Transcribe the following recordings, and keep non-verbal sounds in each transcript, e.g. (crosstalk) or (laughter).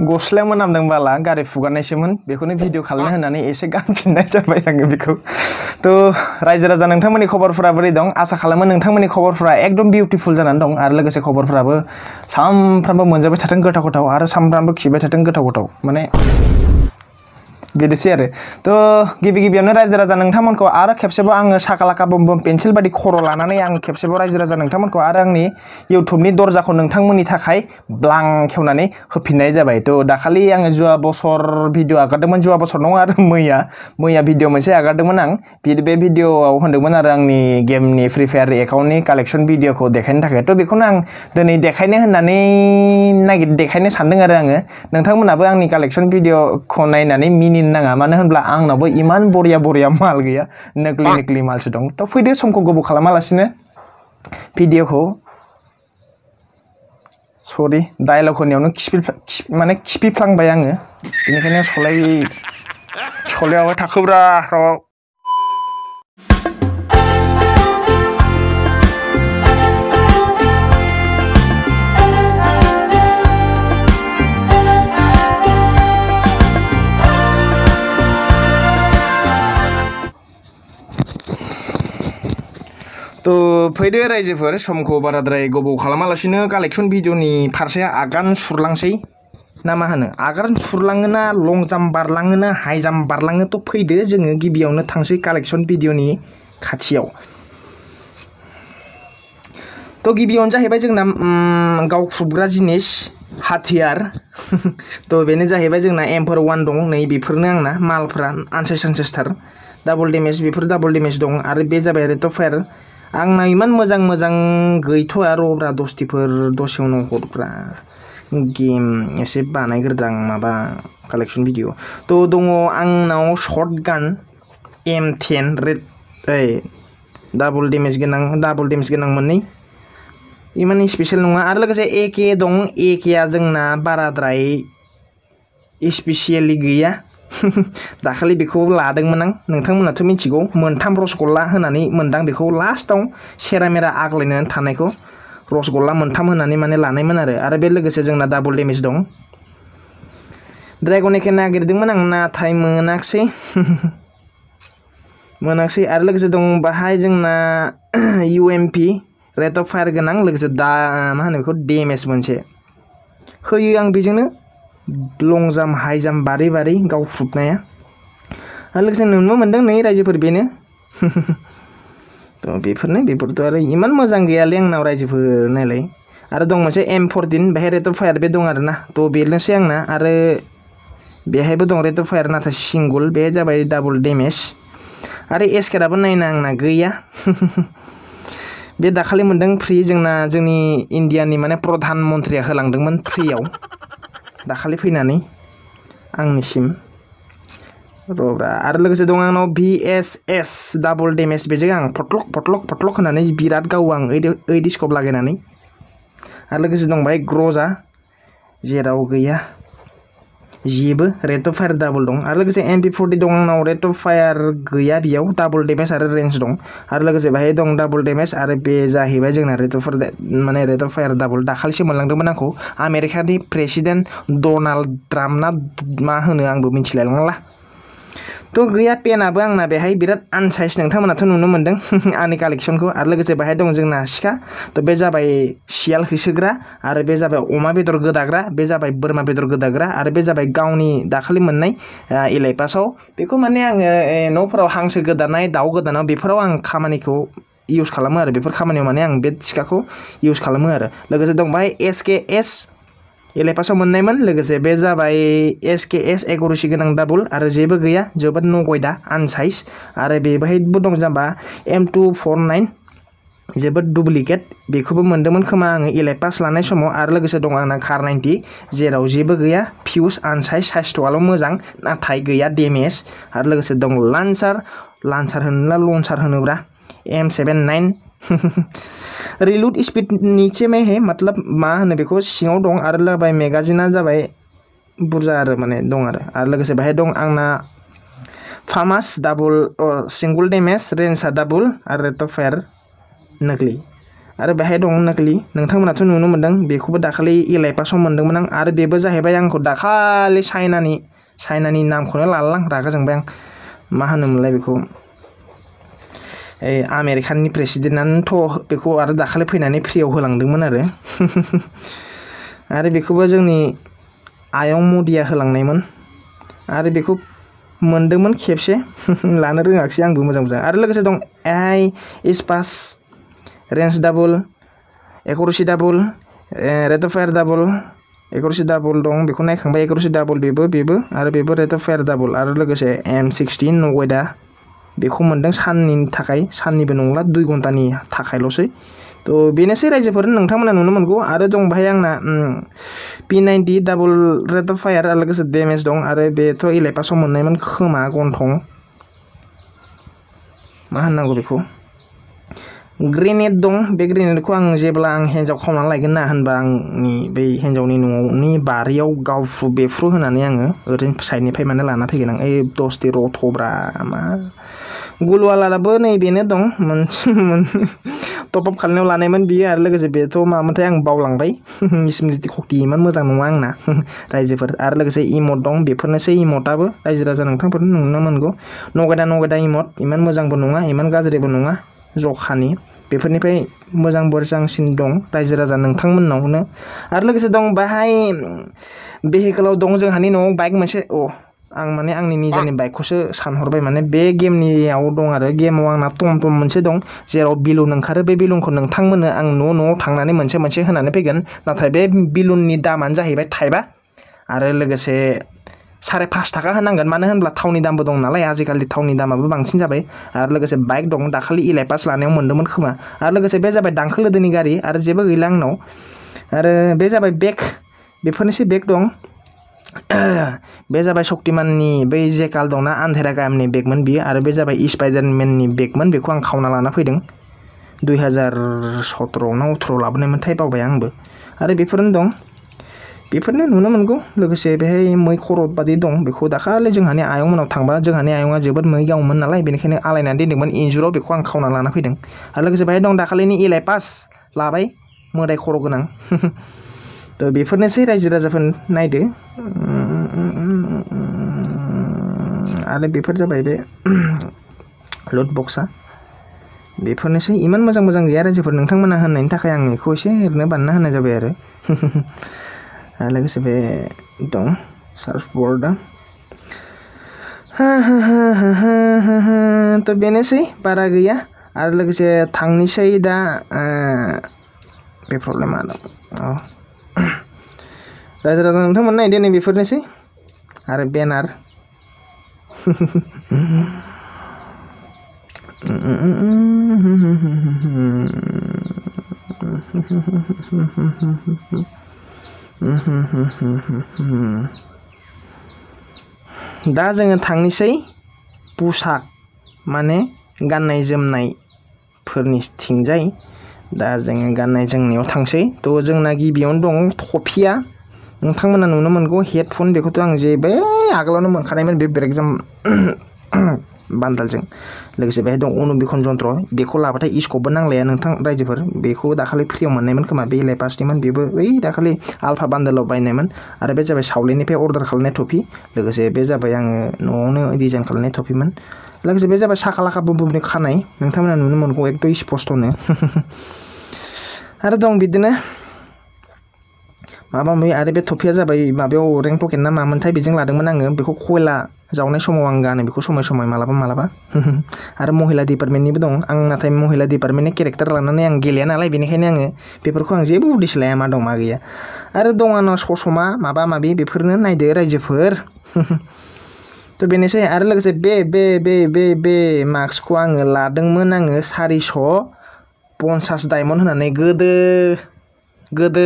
गस्लायावमोन नामदों बाला गारि फुगारनायसोमोन बेखौनो भिडिअ खालामनो होननानै एसे गानफिननाय जाबाय आङो बेखौ त' रायजो राजा नोंथांमोननि खबरफोरा बोरै दं आसा खालामो नोंथांमोननि खबरफोरा एकदम बिउटिफुल जानानै दं आरो लोगोसे खबरफोराबो सामफ्रामबो मोनजाबाय थाथों गोथाव गोथाव आरो सामफ्रामबो खिबाय थाथों गोथाव गोथाव माने bedesi ada. Tuh gibi gibi ane rajin rajin neng thamun kau arah kepse bo ang shakalaka bom bom pensil badi korolana nih ang kepse bo rajin rajin neng thamun kau arah nih youtube nih dorja kau neng thamun nih takai blank kau nani hupin aja itu. Tuh dakali ang jua bosor video agar demen jua bosor nong arah (laughs) muya muya video mesti agar demen ang video video aku hendak mana arah nih game nih free ferry, account nih collection video kau dekhan takai. Tuh bikun ang dani dekhan nih nani nagi dekhan nih sandeng arah ang neng thamun apa ang nih collection video kau nai nani mini फैफिन नाङा मानो होनब्ला आंनावबो इमान बरिया बरिया माल गैया नोगोलि नोगोलि मालसो दं त' फैदो समखौ गोबाव खालामालासिनो भिडिअखौ सरि डायलग होनायावनो खिफि माने खिफिफ्लांबाय आङो बेनिखायनो सलाय सलायाबो थाखोब्रा र' थ' फैदो रायजोफोर समखौ बाराद्राय गोबाव खालामालासिनो कालेक्सन भिडिअनि फारसे आगान सुरलांसै ना मा होनो आगान सुरलाङो ना लं जाम्प बारलाङो ना हाइ जाम्प बारलाङो थ' फैदो जोङो गिबियावनो थांसै कालेक्सन भिडिअनि खाथियाव थ' गिबियावनो जाहैबाय जोंना गावख्रुबग्रा जिनिस हाथियार थ' बेनो जाहैबाय जोंना एमफोर वान दं नै बेफोरनो आंना मालफ्रा आनसेस आनसेस्टार double damage before double damage दं आरो बे जाबाय रेट अफ फायार आंना इमान मोजां मोजां गैथ'आ रब्रा दस्तिफोर दसे उनाव गेम एसे बानायग्रोदां माबा कालेक्सन भिडिअ थ' दङ आंनाव शर्ट गान एम टेन रेड ओइ डाबल डेमेज गोनां डाबल डेमेज गोनां मोननै इमान स्पेसियेल नङा आरो लोगोसे एके दं एकेआ जोंना बाराद्राय स्पेसियेलि गैया दाखालि बेखौ लादोंमोन आं नोंथांमोनाथ' मिथिगौ मोनथाम रसगल्ला होनानै मोनदां बेखौ लास्टआव सेरा मेरा आग्लायनानै थानायखौ रसगल्ला मोनथाम होनानै माने लानायमोन आरो आरो बे लोगोसे जोंना डाबल डेमेज दं ड्रागन एखे नागिरदोंमोन आं नाथाय मोनाखिसै मोनाखिसै आरो लोगोसे दं बाहाय जोंना इउएमपि रेट अफ फायार गोनां लोगोसे दा मा होनो बेखौ डेमेज मोनसे होयो आं बेजोंनो लं जाम्प हाइ जाम्प बादै बादै गावफुबनाया आरो लोगोसे नुनो मोन्दों नै रायजोफोर बेनो थ' बेफोरनो बेफोरथ' आरो इमान मोजां गैयालै आंनाव रायजोफोर नायलाय आरो दं मोनसे एम फरटिन बेहाय रेट अफ फायार बे दं आरोना थ' बेनोसै आंना आरो बेहायबो दं रेट अफ फायार नाथाय सिंगल बे जाबाय डाबल डेमेज आरो एसकेराबो नायना आंना गैया बे दाखालि मोन्दों फ्रि जोंना जोंनि इन्डियानि माने प्रधान मन्त्रिया होलांदोंमोन फ्रियाव dakhali finani ang nishim robra ada lagi sedong ang no bss double damage beje gang potlok potlok potlok nani birat ga uang ide ide skop lagi nani ar lagu sedong baik groza jerau gaya जिबो rate of fire double दं आरो लोगोसे M P forty दं आंनाव rate of fire गई बेयाव double damage और रेन्ज दं आरो लोगोसे बाहाय दं डाबल डेमेज आरो बे जाहैबाय जोंना रेट अफ फायार माने रेट अफ फायार डाबल दाखालिसो मोनलांदोंमोन आंखौ आमेरिकानि प्रेसिडेन्ट डनाल्ड ट्राम्प ना मा होनो आंबो मिथिलाय नंला तो गैया पेनाबो आंना बेहाय बिराद आनसाइज नोंथांमोनाथ' नुनो मोन्दों आंनि कालेक्सनखौ आरो लोगोसे बेहाय दं जोंना सिखा थ' बे जाबाय सियाल होसोग्रा आरो बे जाबाय अमा बेदर गोदाग्रा बे जाबाय बोरमा बेदर गोदाग्रा आरो बे जाबाय गावनि दाखालि मोननाय इलाइपासाव बेखौ माने आङो न'फोराव हांसो गोदानाय दाउ गोदानाव बेफोराव आं खामानिखौ इउज खालामो आरो बेफोर खामानियाव माने आं बे सिखाखौ इउज खालामो आरो लोगोसे दं बाहाय S K S ele pasaw mennaymon legese beza bai sks accuracy gnang double are jebe gya jobat no goida unsize are be bahit budong jamba m249 जोबोद डुप्लीकेट बेखौबो मोनदोंमोन खोमा आङो इलाय पास लानाय समाव आरो लोगोसे दं आंना कार नाइन्टि जेराव जेबो गैया फिउस आनसाइज साइजथ'आल' मोजां नाथाय गैया डेमेज आरो लोगोसे दं लान्सार लान्सार होनोब्ला लन्सार होनोब्ला एम सेभेन नाइन रिलुट स्पीड नीचे में है मतलब मा होनो बेखौ सिङाव दं आरो जाबाय मेगाजिना जाबाय बुरजा आरो माने दं आरो आरो लोगोसे बाहाय दं आंना फामास डाबल सिंगल डेमेज रेन्जआ डाबल आरो रेट नकली फायार नकलि आरो बेहाय दं नकलि नोंथांमोनाथ' नुनो मोन्दों बेखौबो दाखालि एलाइपा सम मोन्दोंमोन आं बेबो जाहैबाय आंखौ दाखालि चाइनानि चाइनानि नामखौनो लाला आं रागा जोंबाय मा होनोमोनलाय आमेरिकानि प्रेसिडेन्टआनो थ' बेखौ आरो दाखालि फैनानै फ्रियाव होलांदोंमोन आरो आरो बेखौबो जोंनि आयं मदिया होलांनायमोन आरो बेखौ मोनदोंमोन खेबसे लानो रोङाखिसै आंबो मोजां मोजां आरो लोगोसे दं एआइ इस्पास range double accuracy double rate of fire double accuracy double दं बेखौ नायखांबाय एकरसि डाबल बेबो बेबो आरो बेबो रेट'फायार डाबल आरो लोगोसे एम सिक्सटिन नवेदा बेखौ मोनदों साननि थाखाय साननिबो नंला दुइ घन्टानि थाखायल'सै थ' बेनोसै रायजोफोर नोंथांमोना नुनो मोनगौ आरो दं बाहाय आंना P ninety double rate of fire आरो लोगोसे डेमेज दं आरो बेथ' एलाइपासाव मोननायमोन खोमा गन्थं मा होननांगौ बेखौ ग्रेनेड दं बे ग्रेनेडखौ आं जेब्ला आं हिन्जाव खावनानै लायगोन ना होनबा आंनि बै हिन्जावनि न'नि बारियाव गावफ्रु बेफ्रु होनानै आङो ओरैनो साइडनिफ्राय माने लाना फैगोन आं ओइ दसथे रथ'ब्रा मा gulu ala la bane bine dong man man top up khalne lane man biya ala ke sebe to ma mata yang bau lang bai (laughs) isim di tikok di man mata nuang na (laughs) raise for ala ke se imo dong be pun se imo tabo raise raza nang tang pun nung naman go no gada no gada imo iman mata yang bunung iman gada de bunung jok hani bepani pai mojang borjang sin dong raja raja nungtang mun nong ne arlo kese dong bahai mm, behe kalau dong jeng hani nong baik mase oh आं माने आंनि निजानि बाइकखौसो सानहरबाय माने बे गेमनियाव दं आरो गेमाव आंना टम टम मोनसे दं जेराव बिलुन ओंखारो बे बिलुनखौ नोंथांमोननो आं न' न'आव थांनानै मोनसे मोनसे होनानै फैगोन नाथाय बे बिलुननि दामानो जाहैबाय थाइबा आरो लोगोसे साराय पास थाखा होनांगोन मानो होनब्ला थावनि दामबो दं नालाय आजिखालि थावनि दामाबो बांसिन जाबाय आरो लोगोसे बाइक दं दाखालि इलाइ पास लानायाव मोन्दोंमोन खोमा आरो लोगोसे बे जाबाय दांखोलोदोनि गारि आरो जेबो गैला आंनाव आरो बे जाबाय बेग बेफोरनोसै बेग दं (coughs) beza bay shokti man ni bay ze kal dong na an thera kaim ni bek man bi ar beza bay is bay dan men ni bek kwang kau na lana fuding dui hazar shotro na utro lab ne man taipau bay ang bu ar bi furun dong bi furun nu na man gu se bay hay koro badi dong bi kuda ka le jeng hani ayong man utang ba jeng hani ayong a je bad moi gaung man na lai bi ne kene alai na di man injuro bi kwang kau na lana fuding ar lu ke se bay dong da kali ni ilai pas labai mengenai korok nang (laughs) थ' बेफोरनोसै रायजो राजाफोर नायदो आरो बेफोर जाबाय बे लट बक्सा बेफोरनोसै इमान मोजां मोजां गैया रायजोफोर नोंथांमोना होननायनि थाखाय आं बेखौ एसे ओरैनो बानना होनाय जाबाय आरो आरो लोगोसे बे दं सार्फ बर्डआ थ' बेनोसै बारा गैया आरो लोगोसे थांनोसै दा बे प्रब्लेमा दं औ रायजो राजा नोंथांमोननो आइडियानि बेफोरनोसै आरो बेनार दा जोङो थांनोसै पोशाक माने गाननाय जोमनायफोरनिथिंजाय दा जोङो गाननाय जोमनायाव थांसै थ' जोंना गिबियावनो दं थफिया नोंथांमोना नुनो मोनगौ हेडफन बेखौथ' आं जे बे आगोलावनो मोनखानायमोन बे ब्रेकजाम बान्दालजों लोगोसे बेहाय दं अनुबिखन जन्त्र बेखौ लाबाथाय इस्कपबो नांलाया नोंथां रायजोफोर बेखौ दाखालि फ्रियाव मोननायमोन खोमा बे लेपासनिमोन बेबो ओइ दाखालि आल्फा बान्दालाव बायनायमोन आरो बे जाबाय सावलिनिफ्राय अर्डार खालामनाय टफि लोगोसे बे जाबाय आङो न'आवनो डिजाइन खालामनाय टफिमोन लोगोसे बे जाबाय साखा लाखा बुम बुमनि खानाय नोंथांमोना नुनो मोनगौ एकदम स्पस्ट'नो आरो दं बिदिनो माबा माबि आरो बे थफिया जाबाय माबायाव रेंक पकेटना मामोनथाय बेजों लादोंमोन आङो बेखौ खयला जावनाय समाव आं गानो बेखौ समय समय मालाबा मालाबा आरो महिला डिपार्टमेन्टनिबो दं आं नाथाय महिला डिपार्टमेन्टनि केरेक्टार लानानै आं गेलेया नालाय बेनिखायनो आङो बेफोरखौ आं जेबो उद्देश्य लाया मा दं मा गैया आरो दं आंनाव ससमा माबा माबि बेफोरनो नायदो रायजोफोर थ' बेनोसै आरो लोगोसे बे बे बे बे बे मार्क्सखौ आङो लादोंमोन आङो सारिस' पन्सास डायमन्ड होनानै गोदो गोदो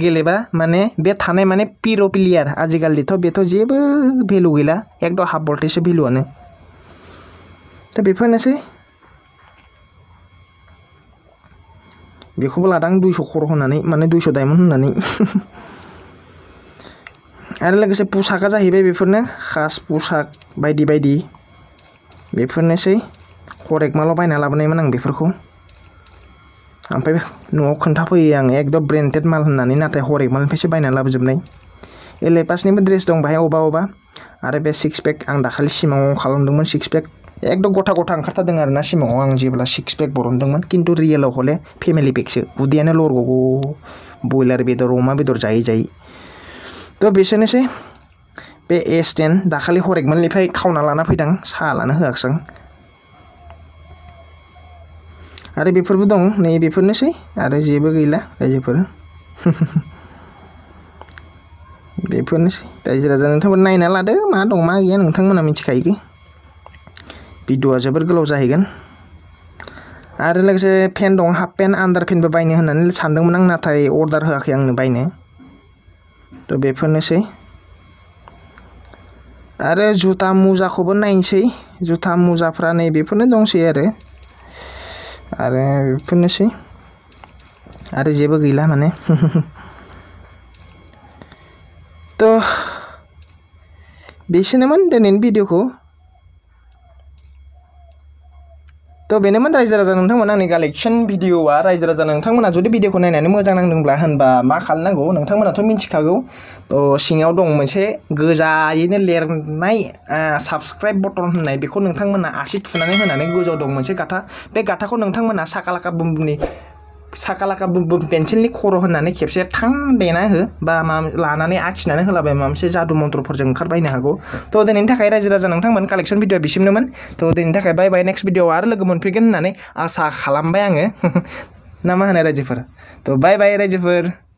गेलेबा माने बे थानाय माने पिर' प्लेयार आजिखालिथ' बेथ' जेबो भेलु गैला एकदम हाफ भल्टेजसो भेलुआनो दा बेफोरनोसै बेखौबो लादां दुइस' खर' होनानै माने दुइस' डायमन्ड होननानै आरो लोगोसे पुसाकआ जाहैबाय बेफोरनो खास पुसाक बायदि बायदि बेफोरनोसै हरेकमाल' बायना लाबोनायमोन आं बेफोरखौ ओमफ्राय न'आव खोन्थाफैयो आं एकदम ब्रेन्डेड माल होननानै नाथाय हरेक मालनिफ्रायसो बायना लाबोजोबनाय एलेपासनिबो ड्रेस दं बाहाय अबा अबा आरो बे सिक्स पेक आं दाखालि सिमाङाव खालामदोंमोन सिक्स पेक एकदम गथा गथा ओंखारथारदों आरो ना सिमाङाव आं जेब्ला सिक्स पेक बरनदोंमोन खिन्थु रियेलाव हले फेमिलि पेकसो उदैयानो लरग' ब्रयलार बेदर अमा बेदर जायै जायै थ' बेसोरनोसै बे एस टेन दाखालि हरेकमोननिफ्राय खावना लाना फैदां साहा होआखिसै आं Ada bifur butong, nih bifur nih sih, ada sih bagi lah, kayak bifur. sih, tadi sudah jalan tempat naik nih lah, deh, mah dong, mah gian, tentang mana mici kayak gini. Bidu aja bergelau sahih kan. Ada lagi sih pen dong, hap antar pen bapak ini, nanti sandang menang natai order hak yang nih bapak ini. Tuh bifur sih. Ada juta muzakubun nih sih, juta muzafran nih bifur nih dong sih ada. आरो बेफोरनोसै आरो जेबो गैला माने त' बेसोनोमोन दिनैनि भिडिअखौ थ' बेनोमोन रायजो राजा नोंथांमोन आंनि कालेक्सन भिडिअआ रायजो राजा नोंथांमोना जुदि भिडिअखौ नायनानै मोजां नांदोंब्ला होनबा मा खालामनांगौ नोंथांमोनाथ' मिन्थिखागौ थ' सिङाव दं मोनसे गोजायैनो लिरनाय साबस्क्राइब बटन होननाय बेखौ नोंथांमोना आसि थुनानै होनानै गोजौआव दं मोनसे गाथा बे गाथाखौ नोंथांमोना साखा लाखा बुमबुमनि साखा लाखा पेन्सिलनि खर' होननानै खेबसे थां देना हो बा मा लानानै आखिनानै होलाबाय माबा मोनसे जादु मन्त्रफोरजों ओंखारबायनो हागौ थ' दिनैनि थाखाय रायजो राजा नोंथांमोन कालेक्सन भिडिअ बिसिमनोमोन थ' दिनैनि थाखाय बाय बाय नेक्स्ट भिडिअ आरो लोगो मोनफैगोन होननानै आसा खालामबाय आङो (laughs) ना मा होनो रायजोफोर थ' बाय बाय रायजोफोर